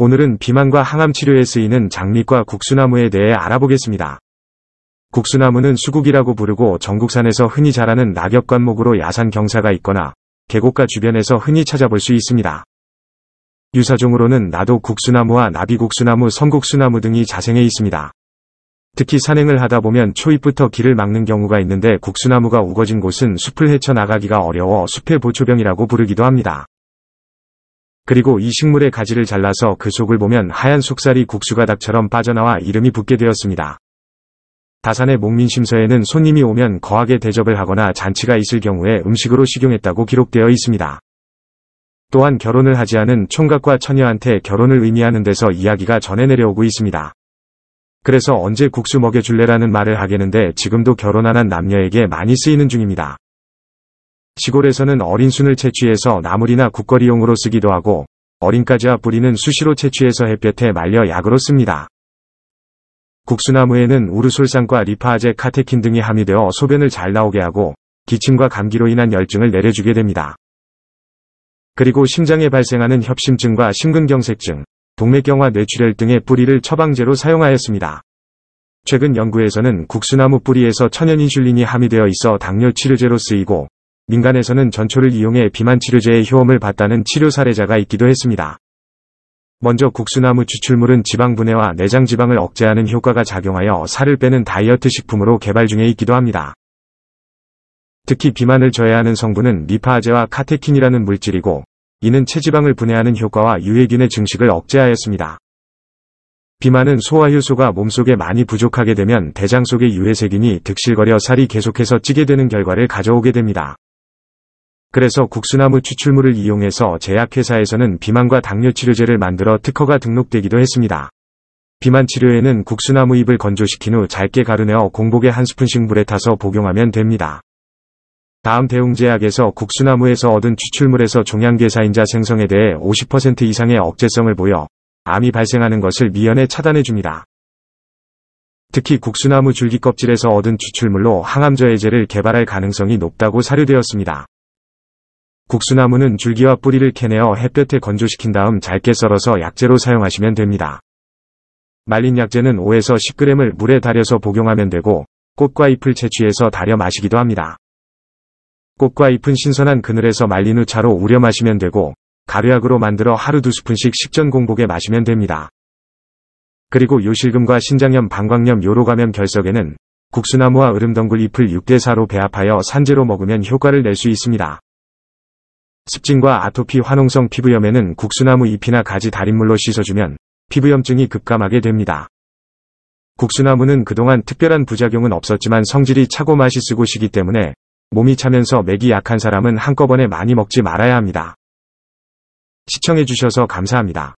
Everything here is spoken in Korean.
오늘은 비만과 항암 치료에 쓰이는 장미과 국수나무에 대해 알아보겠습니다. 국수나무는 수국이라고 부르고 전국산에서 흔히 자라는 낙엽관목으로 야산 경사가 있거나 계곡가 주변에서 흔히 찾아볼 수 있습니다. 유사종으로는 나도 국수나무와 나비국수나무, 선국수나무 등이 자생해 있습니다. 특히 산행을 하다 보면 초입부터 길을 막는 경우가 있는데 국수나무가 우거진 곳은 숲을 헤쳐나가기가 어려워 숲의 보초병이라고 부르기도 합니다. 그리고 이 식물의 가지를 잘라서 그 속을 보면 하얀 속살이 국수가닥처럼 빠져나와 이름이 붙게 되었습니다. 다산의 목민심서에는 손님이 오면 거하게 대접을 하거나 잔치가 있을 경우에 음식으로 식용했다고 기록되어 있습니다. 또한 결혼을 하지 않은 총각과 처녀한테 결혼을 의미하는 데서 이야기가 전해 내려오고 있습니다. 그래서 언제 국수 먹여줄래라는 말을 하겠는데 지금도 결혼 안 한 남녀에게 많이 쓰이는 중입니다. 시골에서는 어린순을 채취해서 나물이나 국거리용으로 쓰기도 하고 어린까지와 뿌리는 수시로 채취해서 햇볕에 말려 약으로 씁니다. 국수나무에는 우르솔산과 리파아제 카테킨 등이 함유되어 소변을 잘 나오게 하고 기침과 감기로 인한 열증을 내려주게 됩니다. 그리고 심장에 발생하는 협심증과 심근경색증, 동맥경화 뇌출혈 등의 뿌리를 처방제로 사용하였습니다. 최근 연구에서는 국수나무 뿌리에서 천연인슐린이 함유되어 있어 당뇨 치료제로 쓰이고 민간에서는 전초를 이용해 비만 치료제의 효험을 봤다는 치료 사례자가 있기도 했습니다. 먼저 국수나무 추출물은 지방 분해와 내장 지방을 억제하는 효과가 작용하여 살을 빼는 다이어트 식품으로 개발 중에 있기도 합니다. 특히 비만을 저해하는 성분은 리파아제와 카테킨이라는 물질이고 이는 체지방을 분해하는 효과와 유해균의 증식을 억제하였습니다. 비만은 소화효소가 몸속에 많이 부족하게 되면 대장 속의 유해세균이 득실거려 살이 계속해서 찌게 되는 결과를 가져오게 됩니다. 그래서 국수나무 추출물을 이용해서 제약회사에서는 비만과 당뇨치료제를 만들어 특허가 등록되기도 했습니다. 비만 치료에는 국수나무 잎을 건조시킨 후 짧게 가루내어 공복에 한 스푼씩 물에 타서 복용하면 됩니다. 다음 대웅제약에서 국수나무에서 얻은 추출물에서 종양계사인자 생성에 대해 50% 이상의 억제성을 보여 암이 발생하는 것을 미연에 차단해줍니다. 특히 국수나무 줄기 껍질에서 얻은 추출물로 항암저해제를 개발할 가능성이 높다고 사료되었습니다. 국수나무는 줄기와 뿌리를 캐내어 햇볕에 건조시킨 다음 잘게 썰어서 약재로 사용하시면 됩니다. 말린 약재는 5에서 10g을 물에 달여서 복용하면 되고 꽃과 잎을 채취해서 달여 마시기도 합니다. 꽃과 잎은 신선한 그늘에서 말린 후 차로 우려 마시면 되고 가루약으로 만들어 하루 두 스푼씩 식전 공복에 마시면 됩니다. 그리고 요실금과 신장염, 방광염, 요로감염 결석에는 국수나무와 으름덩굴 잎을 6대4로 배합하여 산재로 먹으면 효과를 낼 수 있습니다. 습진과 아토피 화농성 피부염에는 국수나무 잎이나 가지 달인물로 씻어주면 피부염증이 급감하게 됩니다. 국수나무는 그동안 특별한 부작용은 없었지만 성질이 차고 맛이 쓰고 시기 때문에 몸이 차면서 맥이 약한 사람은 한꺼번에 많이 먹지 말아야 합니다. 시청해주셔서 감사합니다.